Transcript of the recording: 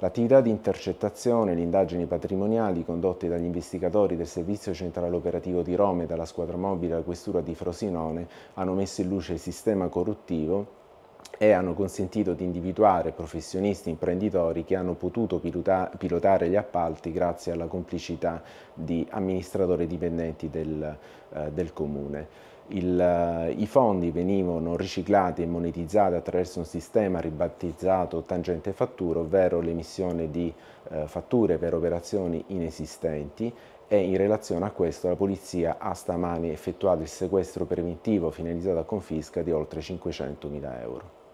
L'attività di intercettazione e le indagini patrimoniali condotte dagli investigatori del Servizio Centrale Operativo di Roma e dalla squadra mobile della Questura di Frosinone hanno messo in luce il sistema corruttivo e hanno consentito di individuare professionisti imprenditori che hanno potuto pilotare gli appalti grazie alla complicità di amministratori dipendenti del, eh, del comune il, eh, i fondi venivano riciclati e monetizzati attraverso un sistema ribattezzato tangente fattura, ovvero l'emissione di eh, fatture per operazioni inesistenti e in relazione a questo la Polizia ha stamani effettuato il sequestro preventivo finalizzato a confisca di oltre 500 mila euro.